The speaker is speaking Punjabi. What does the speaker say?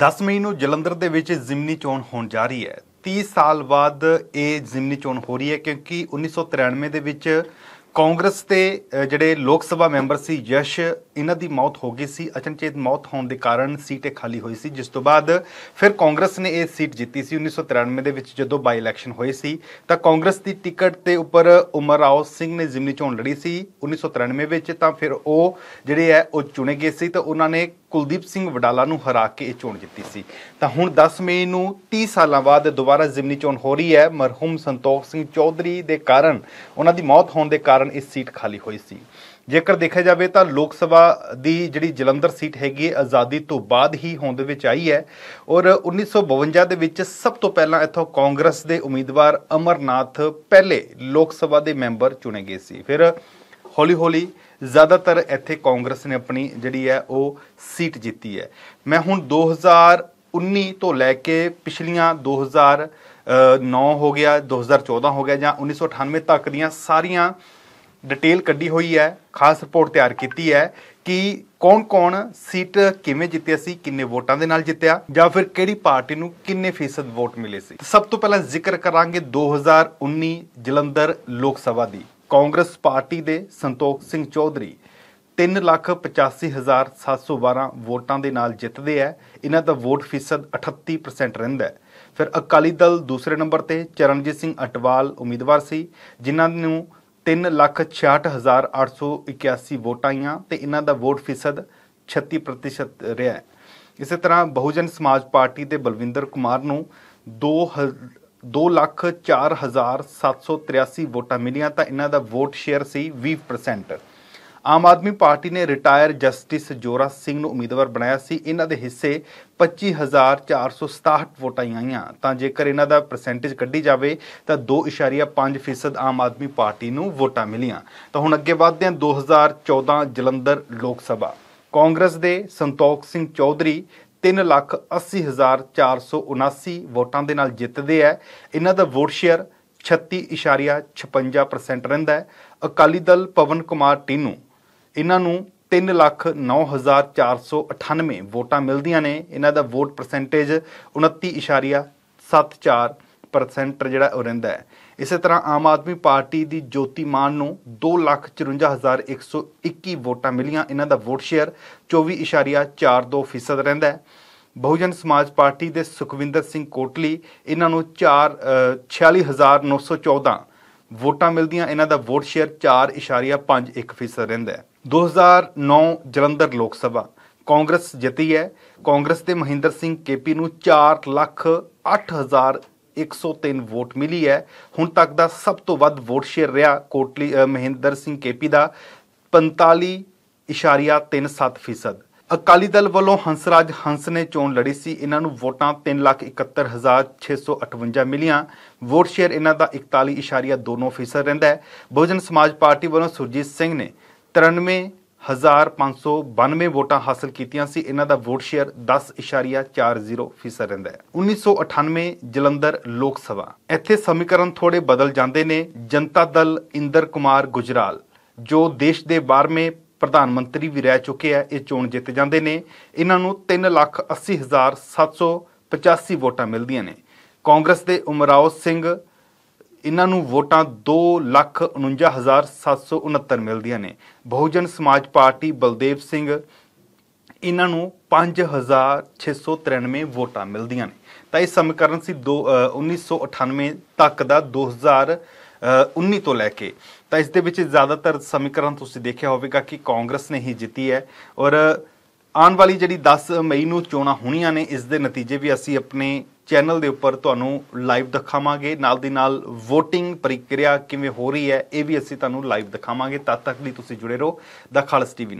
10 ਮਈ ਨੂੰ ਜਲੰਧਰ ਦੇ ਵਿੱਚ ਜ਼ਿਮਨੀ ਚੋਣ ਹੋਣ ਜਾ ਰਹੀ ਹੈ 30 ਸਾਲ ਬਾਅਦ ਇਹ ਜ਼ਿਮਨੀ ਚੋਣ ਹੋ ਰਹੀ ਹੈ ਕਿਉਂਕਿ 1993 ਦੇ ਵਿੱਚ ਕਾਂਗਰਸ ਤੇ ਜਿਹੜੇ ਲੋਕ ਸਭਾ ਮੈਂਬਰ ਸੀ ਯਸ਼ ਇਹਨਾਂ ਦੀ ਮੌਤ ਹੋ ਗਈ ਸੀ ਅਚਨਚੇਤ ਮੌਤ ਹੋਣ ਦੇ ਕਾਰਨ ਸੀਟੇ ਖਾਲੀ ਹੋਈ ਸੀ ਜਿਸ ਤੋਂ ਬਾਅਦ ਫਿਰ ਕਾਂਗਰਸ ਨੇ ਇਹ ਸੀਟ ਜਿੱਤੀ ਸੀ 1993 ਦੇ ਵਿੱਚ ਜਦੋਂ ਬਾਈ ਇਲੈਕਸ਼ਨ ਹੋਏ ਸੀ ਤਾਂ ਕਾਂਗਰਸ ਦੀ ਟਿਕਟ ਤੇ ਉੱਪਰ ਉਮਰ ਰਾਓ ਸਿੰਘ ਨੇ ਜ਼ਿਮਨੀ ਚੋਣ ਲੜੀ ਸੀ 1993 ਵਿੱਚ ਤਾਂ ਫਿਰ ਉਹ ਜਿਹੜੇ ਹੈ ਉਹ ਚੁਣੇ ਗਏ ਸੀ ਤਾਂ ਉਹਨਾਂ ਨੇ ਕੁਲਦੀਪ ਸਿੰਘ ਵਡਾਲਾ ਨੂੰ ਹਰਾ ਕੇ ਇਹ ਚੋਣ ਜਿੱਤੀ ਸੀ ਤਾਂ ਹੁਣ 10 ਮਈ ਨੂੰ 30 ਸਾਲਾਂ ਬਾਅਦ ਦੁਬਾਰਾ ਜ਼ਿਮਨੀ ਚੋਣ ਹੋ ਰਹੀ ਹੈ ਮਰਹੂਮ ਸੰਤੋਖ ਸਿੰਘ ਚੌਧਰੀ ਦੇ ਕਾਰਨ ਉਹਨਾਂ ਦੀ ਮੌਤ ਹੋਣ ਦੇ ਕਾਰਨ ਕਾਰਨ ਇਸ ਸੀਟ ਖਾਲੀ ਹੋਈ ਸੀ ਜੇਕਰ ਦੇਖਿਆ ਜਾਵੇ ਤਾਂ ਲੋਕ ਸਭਾ ਦੀ ਜਿਹੜੀ ਜਲੰਧਰ ਸੀਟ ਹੈਗੀ ਹੈ ਆਜ਼ਾਦੀ ਤੋਂ ਬਾਅਦ ਹੀ ਹੋਂਦ ਵਿੱਚ ਆਈ ਹੈ ਔਰ 1952 ਦੇ ਵਿੱਚ ਸਭ ਤੋਂ ਪਹਿਲਾਂ ਇੱਥੋਂ ਕਾਂਗਰਸ ਦੇ ਉਮੀਦਵਾਰ ਅਮਰਨਾਥ ਪਹਿਲੇ ਲੋਕ ਸਭਾ ਦੇ ਮੈਂਬਰ ਚੁਣੇ ਗਏ ਸੀ ਫਿਰ ਹੌਲੀ-ਹੌਲੀ ਜ਼ਿਆਦਾਤਰ ਇੱਥੇ ਕਾਂਗਰਸ ਨੇ ਆਪਣੀ ਜਿਹੜੀ ਹੈ ਉਹ ਸੀਟ ਜਿੱਤੀ ਹੈ ਮੈਂ ਹੁਣ 2019 ਤੋਂ ਲੈ ਕੇ ਪਿਛਲੀਆਂ 2009 ਹੋ ਗਿਆ 2014 ਹੋ ਗਿਆ ਜਾਂ 1998 ਤੱਕ ਦੀਆਂ ਸਾਰੀਆਂ ਡਿਟੇਲ ਕੱਢੀ ਹੋਈ ਹੈ ਖਾਸ ਰਿਪੋਰਟ ਤਿਆਰ ਕੀਤੀ ਹੈ ਕਿ ਕੌਣ-ਕੌਣ ਸੀਟ ਕਿਵੇਂ ਜਿੱਤਿਆ ਸੀ ਕਿੰਨੇ ਵੋਟਾਂ ਦੇ ਨਾਲ ਜਿੱਤਿਆ ਜਾਂ ਫਿਰ ਕਿਹੜੀ ਪਾਰਟੀ ਨੂੰ ਕਿੰਨੇ ਫੀਸਦ ਵੋਟ ਮਿਲੇ ਸੀ ਸਭ ਤੋਂ ਪਹਿਲਾਂ ਜ਼ਿਕਰ ਕਰਾਂਗੇ 2019 ਜਲੰਧਰ ਲੋਕ ਸਭਾ ਦੀ ਕਾਂਗਰਸ ਪਾਰਟੀ ਦੇ ਸੰਤੋਖ ਸਿੰਘ ਚੌਧਰੀ 385712 ਵੋਟਾਂ ਦੇ ਨਾਲ ਜਿੱਤਦੇ ਆ ਇਹਨਾਂ ਦਾ ਵੋਟ ਫੀਸਦ 38% ਰਹਿੰਦਾ ਹੈ ਫਿਰ ਅਕਾਲੀ ਦਲ ਦੂਸਰੇ ਨੰਬਰ ਤੇ ਚਰਨਜੀਤ ਸਿੰਘ ਅਟਵਾਲ ਉਮੀਦਵਾਰ ਸੀ ਜਿਨ੍ਹਾਂ ਨੂੰ 366881 ਵੋਟਾਂ ਆਈਆਂ ਤੇ ਇਹਨਾਂ ਦਾ ਵੋਟ ਫੀਸਦ 36% ਰਿਹਾ ਹੈ ਇਸੇ ਤਰ੍ਹਾਂ ਬਹੁਜਨ ਸਮਾਜ ਪਾਰਟੀ ਦੇ ਬਲਵਿੰਦਰ ਕੁਮਾਰ ਨੂੰ 2 ਵੋਟਾਂ ਮਿਲੀਆਂ ਤਾਂ ਇਹਨਾਂ ਦਾ ਵੋਟ ਸ਼ੇਅਰ ਸੀ 20% ਆਮ ਆਦਮੀ ਪਾਰਟੀ ਨੇ ਰਿਟਾਇਰ ਜਸਟਿਸ ਜੋਰਾ ਸਿੰਘ ਨੂੰ ਉਮੀਦਵਾਰ ਬਣਾਇਆ ਸੀ ਇਹਨਾਂ ਦੇ ਹਿੱਸੇ 25467 ਵੋਟਾਂ ਆਈਆਂ ਤਾਂ ਜੇਕਰ ਇਹਨਾਂ ਦਾ ਪਰਸੈਂਟੇਜ ਕੱਢੀ ਜਾਵੇ ਤਾਂ 2.5% ਆਮ ਆਦਮੀ ਪਾਰਟੀ ਨੂੰ ਵੋਟਾਂ ਮਿਲੀਆਂ ਤਾਂ ਹੁਣ ਅੱਗੇ ਵਧਦੇ ਹਾਂ 2014 ਜਲੰਧਰ ਲੋਕ ਸਭਾ ਕਾਂਗਰਸ ਦੇ ਸੰਤੋਖ ਸਿੰਘ ਚੌਧਰੀ 380479 ਵੋਟਾਂ ਦੇ ਨਾਲ ਜਿੱਤਦੇ ਐ ਇਹਨਾਂ ਦਾ ਵੋਟ ਸ਼ੇਅਰ 36.56% ਰਹਿੰਦਾ ਹੈ ਅਕਾਲੀ ਦਲ ਪਵਨ ਕੁਮਾਰ ਟੀਨੂ ਇਹਨਾਂ ਨੂੰ 309498 ਵੋਟਾਂ ਮਿਲਦੀਆਂ ਨੇ ਇਹਨਾਂ ਦਾ ਵੋਟ ਪਰਸੈਂਟੇਜ 29.74% ਜਿਹੜਾ ਉਹ ਰਹਿੰਦਾ ਹੈ ਇਸੇ ਤਰ੍ਹਾਂ ਆਮ ਆਦਮੀ ਪਾਰਟੀ ਦੀ ਜੋਤੀ ਮਾਨ ਨੂੰ 254121 ਵੋਟਾਂ ਮਿਲੀਆਂ ਇਹਨਾਂ ਦਾ ਵੋਟ ਸ਼ੇਅਰ 24.42% ਰਹਿੰਦਾ ਹੈ ਬਹੁਜਨ ਸਮਾਜ ਪਾਰਟੀ ਦੇ ਸੁਖਵਿੰਦਰ ਸਿੰਘ ਕੋਟਲੀ ਇਹਨਾਂ ਨੂੰ 4 46914 ਵੋਟਾਂ ਮਿਲਦੀਆਂ ਇਹਨਾਂ ਦਾ ਵੋਟ ਸ਼ੇਅਰ 4.51% ਰਹਿੰਦਾ ਹੈ 2009 ਜਲੰਧਰ ਲੋਕ ਸਭਾ ਕਾਂਗਰਸ ਜਿੱਤੀ ਹੈ ਕਾਂਗਰਸ ਤੇ ਮਹਿੰਦਰ ਸਿੰਘ ਕੇਪੀ ਨੂੰ 4 ਲੱਖ 8103 ਵੋਟ ਮਿਲੀ ਹੈ ਹੁਣ ਤੱਕ ਦਾ ਸਭ ਤੋਂ ਵੱਧ ਵੋਟ ਸ਼ੇਅਰ ਰਿਹਾ ਕੋਟਲੀ ਮਹਿੰਦਰ ਸਿੰਘ ਕੇਪੀ ਦਾ 45.37% ਅਕਾਲੀ ਦਲ ਵੱਲੋਂ ਹੰਸਰਾਜ ਹੰਸ ਨੇ ਚੋਣ ਲੜੀ ਸੀ ਇਹਨਾਂ ਨੂੰ ਵੋਟਾਂ 371658 ਮਿਲੀਆਂ ਵੋਟ ਸ਼ੇਅਰ ਇਹਨਾਂ ਦਾ 41.29% ਰਹਿੰਦਾ ਹੈ ਬਹੁਜਨ ਸਮਾਜ ਪਾਰਟੀ ਵੱਲੋਂ ਸੁਰਜੀਤ ਸਿੰਘ ਨੇ 93592 ਵੋਟਾਂ ਹਾਸਲ ਕੀਤੀਆਂ ਸੀ ਇਹਨਾਂ ਦਾ ਵੋਟ ਸ਼ੇਅਰ 10.40% ਰਹਿੰਦਾ ਹੈ 1998 ਜਲੰਧਰ ਲੋਕ ਸਭਾ ਇੱਥੇ ਸਮੀਕਰਨ ਥੋੜੇ ਬਦਲ ਜਾਂਦੇ ਨੇ ਜਨਤਾ ਦਲ ਇੰਦਰ ਕੁਮਾਰ ਗੁਜਰਾਲ ਜੋ ਦੇਸ਼ ਦੇ 12ਵੇਂ ਪ੍ਰਧਾਨ ਮੰਤਰੀ ਵੀ ਰਹਿ ਚੁੱਕੇ ਆ ਇਹ ਚੋਣ ਜਿੱਤ ਜਾਂਦੇ ਨੇ ਇਹਨਾਂ ਨੂੰ 380785 ਵੋਟਾਂ ਮਿਲਦੀਆਂ ਨੇ ਕਾਂਗਰਸ ਦੇ ਉਮਰਾਓ ਸਿੰਘ ਇਹਨਾਂ ਨੂੰ ਵੋਟਾਂ 2,49,769 ਮਿਲਦੀਆਂ ਨੇ ਬਹੁਜਨ ਸਮਾਜ ਪਾਰਟੀ ਬਲਦੇਵ ਸਿੰਘ ਇਹਨਾਂ ਨੂੰ 5693 ਵੋਟਾਂ ਮਿਲਦੀਆਂ ਨੇ ਤਾਂ ਇਹ ਸਮੀਕਰਨ ਸੀ 1998 ਤੱਕ ਦਾ 2019 ਤੋਂ ਲੈ ਕੇ ਤਾਂ ਇਸ ਦੇ ਵਿੱਚ ਜ਼ਿਆਦਾਤਰ ਸਮੀਕਰਨ ਤੁਸੀਂ ਦੇਖਿਆ ਹੋਵੇਗਾ ਕਿ ਕਾਂਗਰਸ ਨੇ ਹੀ ਜਿੱਤੀ ਹੈ ਔਰ ਆਉਣ ਵਾਲੀ ਜਿਹੜੀ 10 ਮਈ ਨੂੰ ਚੋਣਾਂ ਹੋਣੀਆਂ ਨੇ ਇਸ ਦੇ ਨਤੀਜੇ ਵੀ ਅਸੀਂ ਆਪਣੇ ਚੈਨਲ ਦੇ ਉੱਪਰ ਤੁਹਾਨੂੰ ਲਾਈਵ ਦਿਖਾਵਾਂਗੇ ਨਾਲ ਦੀ ਨਾਲ VOTING ਪ੍ਰਕਿਰਿਆ ਕਿਵੇਂ ਹੋ ਰਹੀ ਹੈ ਇਹ ਵੀ ਅਸੀਂ ਤੁਹਾਨੂੰ ਲਾਈਵ ਦਿਖਾਵਾਂਗੇ ਤਦ ਤੱਕ ਲਈ ਤੁਸੀਂ ਜੁੜੇ ਰਹੋ ਦਾ ਖਾਲਸ ਟੀਵੀ